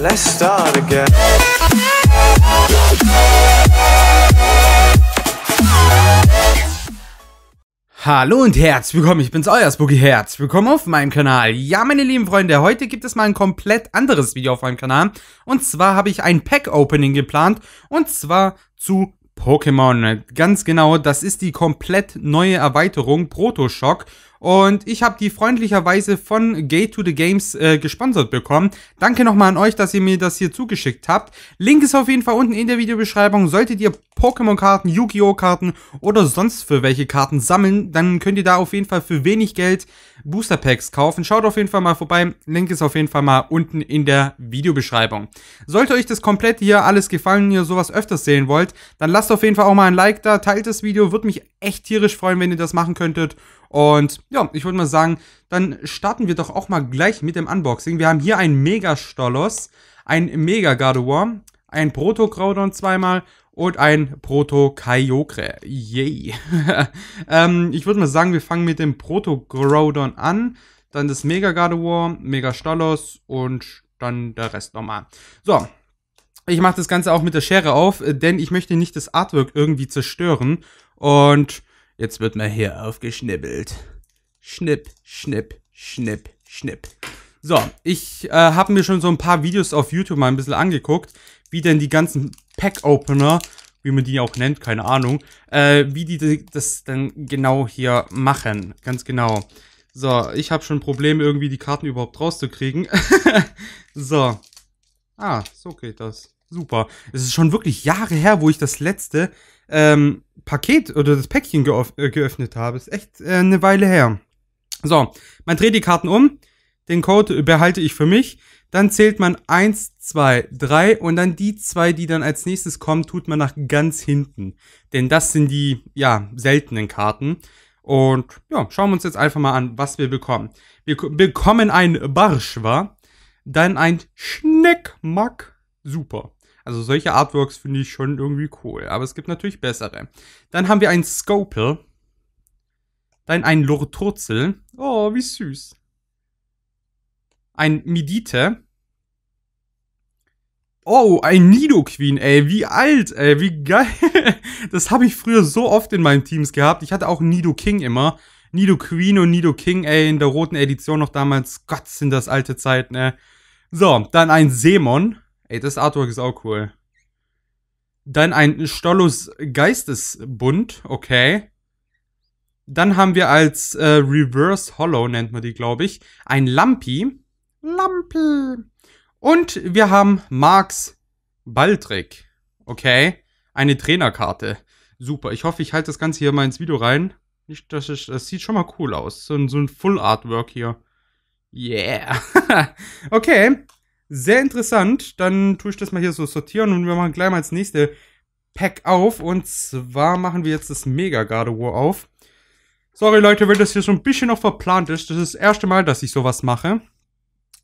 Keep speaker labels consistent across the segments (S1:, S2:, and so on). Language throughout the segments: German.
S1: Let's start again. Hallo und herzlich willkommen, ich bin's euer Spooky Herz. Willkommen auf meinem Kanal. Ja, meine lieben Freunde, heute gibt es mal ein komplett anderes Video auf meinem Kanal. Und zwar habe ich ein Pack-Opening geplant. Und zwar zu Pokémon. Ganz genau, das ist die komplett neue Erweiterung Protoshock. Und ich habe die freundlicherweise von Gate to the Games äh, gesponsert bekommen. Danke nochmal an euch, dass ihr mir das hier zugeschickt habt. Link ist auf jeden Fall unten in der Videobeschreibung. Solltet ihr Pokémon-Karten, Yu-Gi-Oh! Karten oder sonst für welche Karten sammeln, dann könnt ihr da auf jeden Fall für wenig Geld Booster Packs kaufen. Schaut auf jeden Fall mal vorbei. Link ist auf jeden Fall mal unten in der Videobeschreibung. Sollte euch das komplett hier alles gefallen, ihr sowas öfters sehen wollt, dann lasst auf jeden Fall auch mal ein Like da, teilt das Video, würde mich echt tierisch freuen, wenn ihr das machen könntet. Und ja, ich würde mal sagen, dann starten wir doch auch mal gleich mit dem Unboxing. Wir haben hier einen Mega Stolos, ein Mega Gardevoir, ein Proto graudon zweimal und ein Proto kaiokre Yay. ähm, ich würde mal sagen, wir fangen mit dem Proto graudon an, dann das Mega Gardevoir, Mega Stolos und dann der Rest nochmal. So, ich mache das Ganze auch mit der Schere auf, denn ich möchte nicht das Artwork irgendwie zerstören. Und Jetzt wird mal hier aufgeschnibbelt. Schnipp, schnipp, schnipp, schnipp. So, ich äh, habe mir schon so ein paar Videos auf YouTube mal ein bisschen angeguckt, wie denn die ganzen Pack-Opener, wie man die auch nennt, keine Ahnung, äh, wie die das dann genau hier machen. Ganz genau. So, ich habe schon ein Problem, irgendwie die Karten überhaupt rauszukriegen. so. Ah, so geht das. Super. Es ist schon wirklich Jahre her, wo ich das letzte ähm, Paket oder das Päckchen geöff äh, geöffnet habe. Ist echt äh, eine Weile her. So, man dreht die Karten um. Den Code behalte ich für mich. Dann zählt man 1, 2, 3 und dann die zwei, die dann als nächstes kommen, tut man nach ganz hinten. Denn das sind die, ja, seltenen Karten. Und ja, schauen wir uns jetzt einfach mal an, was wir bekommen. Wir bekommen ein Barschwa, dann ein Schneckmack, super. Also solche Artworks finde ich schon irgendwie cool, aber es gibt natürlich bessere. Dann haben wir einen Scopel. Dann einen Lurturzel. Oh, wie süß. Ein Medite. Oh, ein Nido Queen, ey, wie alt, ey, wie geil. Das habe ich früher so oft in meinen Teams gehabt. Ich hatte auch Nido King immer. Nido Queen und Nido King, ey, in der roten Edition noch damals. Gott, sind das alte Zeiten, ey. So, dann ein Semon. Ey, das Artwork ist auch cool. Dann ein Stollos Geistesbund, okay. Dann haben wir als äh, Reverse Hollow, nennt man die, glaube ich, ein Lampi. Lampi. Und wir haben Marks Baldrick, okay. Eine Trainerkarte. Super, ich hoffe, ich halte das Ganze hier mal ins Video rein. Nicht, das, ist, das sieht schon mal cool aus. So, so ein Full Artwork hier. Yeah. okay, sehr interessant. Dann tue ich das mal hier so sortieren und wir machen gleich mal das nächste Pack auf. Und zwar machen wir jetzt das Mega Gardevoir auf. Sorry Leute, wenn das hier so ein bisschen noch verplant ist. Das ist das erste Mal, dass ich sowas mache.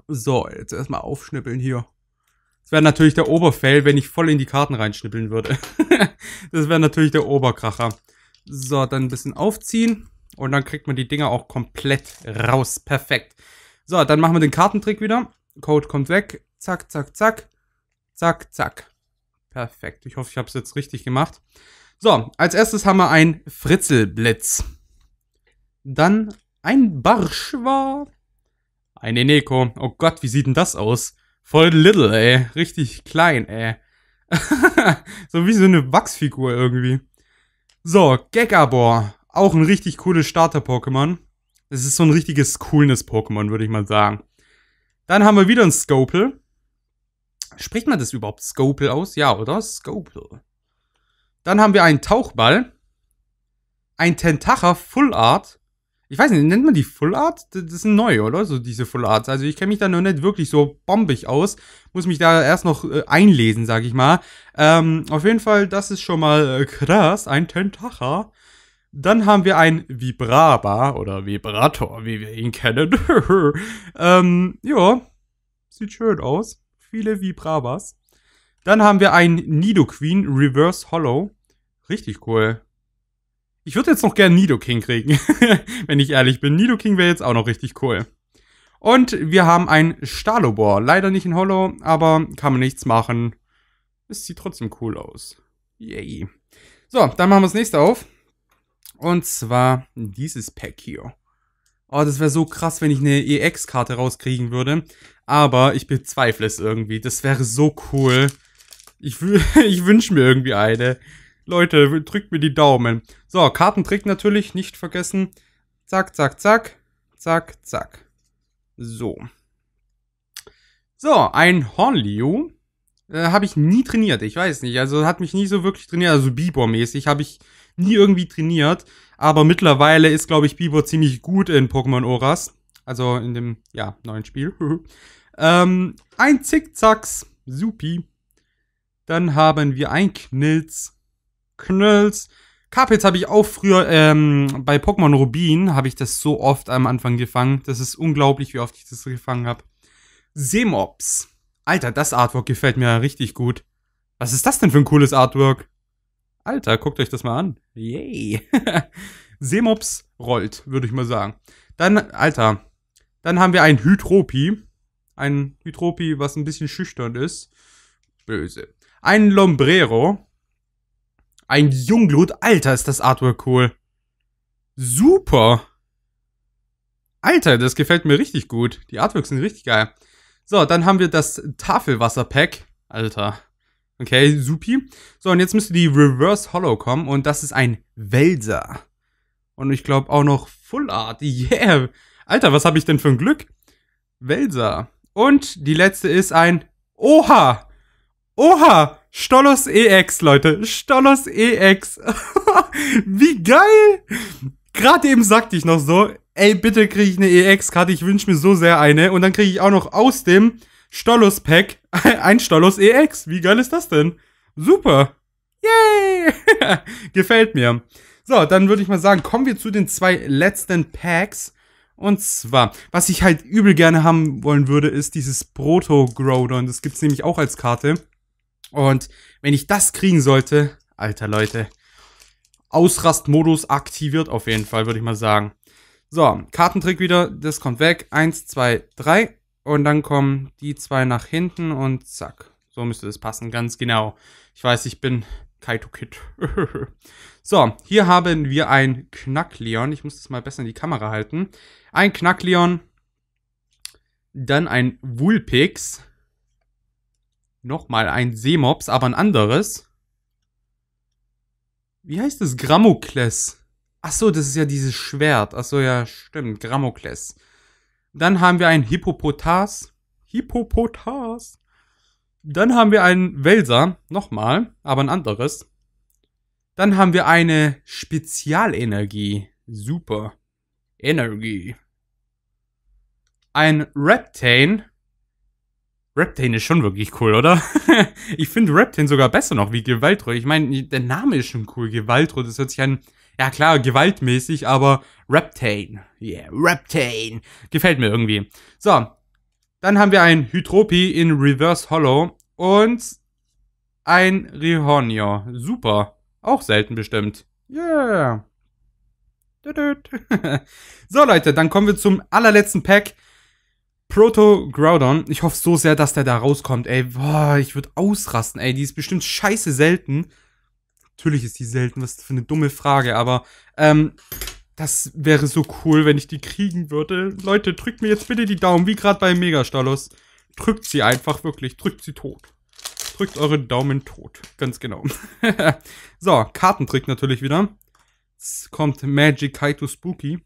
S1: So, jetzt erstmal aufschnippeln hier. Das wäre natürlich der Oberfell, wenn ich voll in die Karten reinschnippeln würde. das wäre natürlich der Oberkracher. So, dann ein bisschen aufziehen. Und dann kriegt man die Dinger auch komplett raus. Perfekt. So, dann machen wir den Kartentrick wieder. Code kommt weg. Zack, zack, zack. Zack, zack. Perfekt. Ich hoffe, ich habe es jetzt richtig gemacht. So, als erstes haben wir einen Fritzelblitz. Dann ein Barschwar. Ein Eneko. Oh Gott, wie sieht denn das aus? Voll little, ey. Richtig klein, ey. so wie so eine Wachsfigur irgendwie. So, Gekabor. Auch ein richtig cooles Starter-Pokémon. Es ist so ein richtiges Coolness-Pokémon, würde ich mal sagen. Dann haben wir wieder ein Scopel. Spricht man das überhaupt Scopel aus? Ja, oder? Scopel. Dann haben wir einen Tauchball. Ein Tentacher Full Art. Ich weiß nicht, nennt man die Full Art? Das sind neu, oder? So diese Full Arts. Also ich kenne mich da noch nicht wirklich so bombig aus. Muss mich da erst noch äh, einlesen, sag ich mal. Ähm, auf jeden Fall, das ist schon mal äh, krass. Ein Tentacher. Dann haben wir ein Vibraba oder Vibrator, wie wir ihn kennen. ähm, ja, sieht schön aus. Viele Vibrabas. Dann haben wir ein Nidoqueen Reverse Hollow. Richtig cool. Ich würde jetzt noch gern Nidoking kriegen, wenn ich ehrlich bin. Nidoking wäre jetzt auch noch richtig cool. Und wir haben ein Stalobor. Leider nicht in Hollow, aber kann man nichts machen. Es sieht trotzdem cool aus. Yay. So, dann machen wir das nächste auf. Und zwar dieses Pack hier. Oh, das wäre so krass, wenn ich eine EX-Karte rauskriegen würde. Aber ich bezweifle es irgendwie. Das wäre so cool. Ich, ich wünsche mir irgendwie eine. Leute, drückt mir die Daumen. So, Kartentrick natürlich, nicht vergessen. Zack, zack, zack. Zack, zack. So. So, ein Hornliu. Äh, habe ich nie trainiert. Ich weiß nicht. Also hat mich nie so wirklich trainiert. Also Bibor-mäßig habe ich nie irgendwie trainiert. Aber mittlerweile ist, glaube ich, Bibor ziemlich gut in Pokémon Oras. Also in dem, ja, neuen Spiel. ähm, ein Zickzacks. Supi. Dann haben wir ein Knilz. Knilz. Carpets habe ich auch früher ähm, bei Pokémon Rubin habe ich das so oft am Anfang gefangen. Das ist unglaublich, wie oft ich das gefangen habe. Semops. Alter, das Artwork gefällt mir richtig gut. Was ist das denn für ein cooles Artwork? Alter, guckt euch das mal an. Yay. Seemops rollt, würde ich mal sagen. Dann, Alter, dann haben wir ein Hydropi. Ein Hydropi, was ein bisschen schüchtern ist. Böse. Ein Lombrero. Ein Junglut. Alter, ist das Artwork cool. Super. Alter, das gefällt mir richtig gut. Die Artworks sind richtig geil. So, dann haben wir das Tafelwasser-Pack. Alter. Okay, supi. So, und jetzt müsste die Reverse Hollow kommen und das ist ein Welser. Und ich glaube auch noch Full Art. Yeah. Alter, was habe ich denn für ein Glück? Welser. Und die letzte ist ein Oha. Oha. Stolos EX, Leute. Stolos EX. Wie geil. Gerade eben sagte ich noch so, ey, bitte kriege ich eine EX-Karte, ich wünsche mir so sehr eine. Und dann kriege ich auch noch aus dem Stollus-Pack ein Stollus EX. Wie geil ist das denn? Super. Yay! Gefällt mir. So, dann würde ich mal sagen, kommen wir zu den zwei letzten Packs. Und zwar, was ich halt übel gerne haben wollen würde, ist dieses proto growdon Das gibt's nämlich auch als Karte. Und wenn ich das kriegen sollte, alter Leute, Ausrastmodus aktiviert auf jeden Fall, würde ich mal sagen. So, Kartentrick wieder, das kommt weg. Eins, zwei, drei. Und dann kommen die zwei nach hinten und zack. So müsste das passen, ganz genau. Ich weiß, ich bin Kaito Kid. so, hier haben wir ein Knackleon. Ich muss das mal besser in die Kamera halten. Ein Knackleon. Dann ein Wulpix. Nochmal ein Seemops, aber ein anderes. Wie heißt das? Grammokles. Ach so, das ist ja dieses Schwert. Ach so, ja, stimmt. Grammokles. Dann haben wir einen Hippopotas. Hippopotas. Dann haben wir einen Welser. Nochmal, aber ein anderes. Dann haben wir eine Spezialenergie. Super. Energie. Ein Reptane. Reptane ist schon wirklich cool, oder? ich finde Reptane sogar besser noch wie Gewaltro. Ich meine, der Name ist schon cool. Gewaltro, das hört sich an ja klar, gewaltmäßig, aber Reptane. Yeah, Reptane. Gefällt mir irgendwie. So, dann haben wir ein Hydropi in Reverse Hollow und ein Rihonio. Super. Auch selten bestimmt. Yeah. So, Leute, dann kommen wir zum allerletzten Pack. Proto Groudon. Ich hoffe so sehr, dass der da rauskommt, ey. Boah, ich würde ausrasten, ey. Die ist bestimmt scheiße selten. Natürlich ist die selten, was für eine dumme Frage, aber ähm, das wäre so cool, wenn ich die kriegen würde. Leute, drückt mir jetzt bitte die Daumen, wie gerade bei Megastalos. Drückt sie einfach wirklich, drückt sie tot. Drückt eure Daumen tot, ganz genau. so, Kartentrick natürlich wieder. Jetzt kommt Magic Kaito Spooky.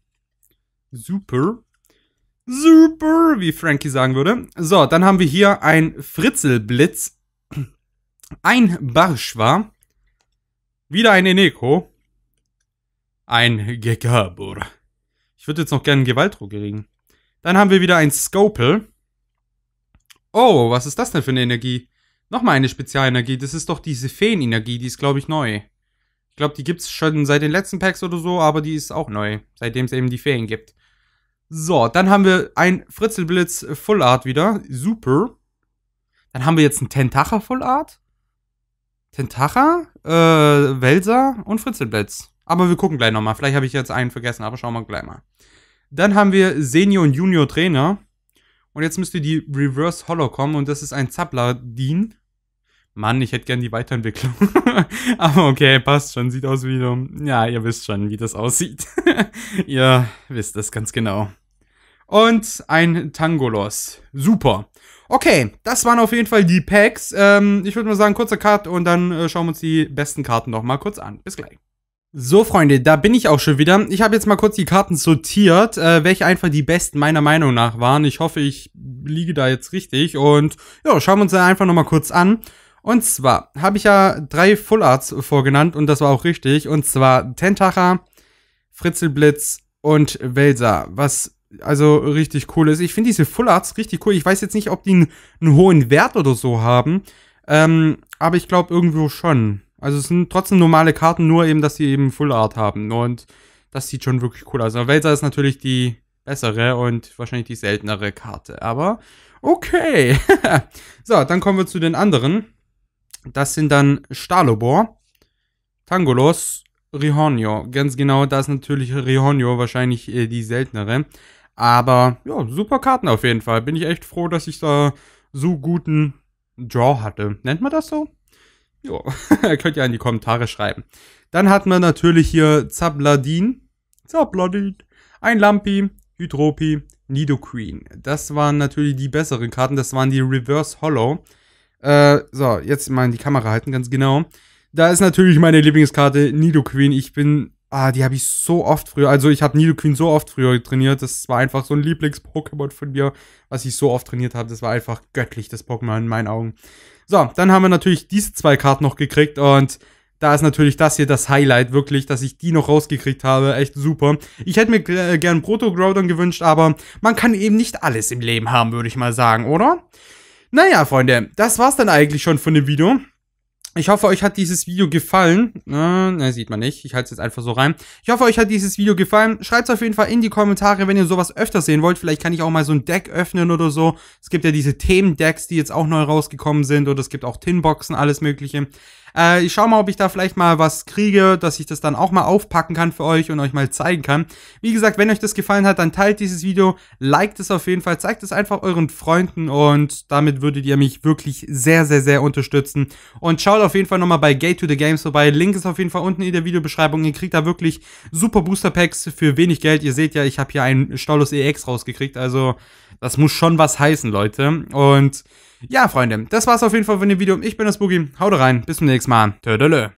S1: Super. Super, wie Frankie sagen würde. So, dann haben wir hier ein Fritzelblitz. Ein Barschwar. Wieder ein Eneko. Ein Gekabur. Ich würde jetzt noch gerne einen Gewaltdruck kriegen. Dann haben wir wieder ein Scopel. Oh, was ist das denn für eine Energie? Nochmal eine Spezialenergie. Das ist doch diese Feenenergie. Die ist, glaube ich, neu. Ich glaube, die gibt es schon seit den letzten Packs oder so, aber die ist auch neu. Seitdem es eben die Feen gibt. So, dann haben wir ein Fritzelblitz Full Art wieder. Super. Dann haben wir jetzt einen Tentacher Full Art. Tentacher, äh, Welser und Fritzelblitz. Aber wir gucken gleich nochmal. Vielleicht habe ich jetzt einen vergessen, aber schauen wir gleich mal. Dann haben wir Senior und Junior Trainer. Und jetzt müsste die Reverse Hollow kommen und das ist ein Zapladin. Mann, ich hätte gern die Weiterentwicklung. aber okay, passt schon. Sieht aus wie Ja, ihr wisst schon, wie das aussieht. ihr wisst das ganz genau. Und ein Tangolos. Super. Okay, das waren auf jeden Fall die Packs. Ähm, ich würde mal sagen, kurzer Cut und dann äh, schauen wir uns die besten Karten nochmal kurz an. Bis gleich. So, Freunde, da bin ich auch schon wieder. Ich habe jetzt mal kurz die Karten sortiert, äh, welche einfach die besten meiner Meinung nach waren. Ich hoffe, ich liege da jetzt richtig. Und ja, schauen wir uns da einfach nochmal kurz an. Und zwar habe ich ja drei Full Arts vorgenannt und das war auch richtig. Und zwar Tentacher, Fritzelblitz und Welser. Was also richtig cool ist. Ich finde diese Full Arts richtig cool. Ich weiß jetzt nicht, ob die einen, hohen Wert oder so haben, ähm, aber ich glaube irgendwo schon. Also es sind trotzdem normale Karten, nur eben, dass sie eben Full Art haben und das sieht schon wirklich cool aus. Aber Welser ist natürlich die bessere und wahrscheinlich die seltenere Karte, aber okay. so, dann kommen wir zu den anderen. Das sind dann Stalobor, Tangolos, Rihonio. Ganz genau, da ist natürlich Rihonio wahrscheinlich äh, die seltenere. Aber ja, super Karten auf jeden Fall. Bin ich echt froh, dass ich da so guten Draw hatte. Nennt man das so? Jo, könnt ihr in die Kommentare schreiben. Dann hatten wir natürlich hier Zabladin. Zabladin. Ein Lampi, Hydropi, Nidoqueen. Das waren natürlich die besseren Karten. Das waren die Reverse Hollow. Äh, so, jetzt mal in die Kamera halten, ganz genau. Da ist natürlich meine Lieblingskarte Nidoqueen. Ich bin Ah, die habe ich so oft früher. Also ich habe Nidoqueen so oft früher trainiert. Das war einfach so ein Lieblings-Pokémon von mir, was ich so oft trainiert habe. Das war einfach göttlich, das Pokémon in meinen Augen. So, dann haben wir natürlich diese zwei Karten noch gekriegt und da ist natürlich das hier das Highlight, wirklich, dass ich die noch rausgekriegt habe. Echt super. Ich hätte mir äh, gern Proto-Groudon gewünscht, aber man kann eben nicht alles im Leben haben, würde ich mal sagen, oder? Naja, Freunde, das war's dann eigentlich schon von dem Video. Ich hoffe, euch hat dieses Video gefallen. Äh, ne, sieht man nicht. Ich halte es jetzt einfach so rein. Ich hoffe, euch hat dieses Video gefallen. Schreibt es auf jeden Fall in die Kommentare, wenn ihr sowas öfter sehen wollt. Vielleicht kann ich auch mal so ein Deck öffnen oder so. Es gibt ja diese Themendecks, die jetzt auch neu rausgekommen sind. Oder es gibt auch Tinboxen, alles mögliche. Äh, ich schaue mal, ob ich da vielleicht mal was kriege, dass ich das dann auch mal aufpacken kann für euch und euch mal zeigen kann. Wie gesagt, wenn euch das gefallen hat, dann teilt dieses Video, liked es auf jeden Fall, zeigt es einfach euren Freunden und damit würdet ihr mich wirklich sehr, sehr, sehr unterstützen. Und schaut auf jeden Fall nochmal bei Gate to the Games vorbei. Link ist auf jeden Fall unten in der Videobeschreibung. Ihr kriegt da wirklich super Booster Packs für wenig Geld. Ihr seht ja, ich habe hier einen Staulus EX rausgekriegt, also das muss schon was heißen, Leute. Und ja, Freunde, das war's auf jeden Fall von dem Video. Ich bin das Boogie. Haut rein. Bis zum nächsten Mal. Tödele.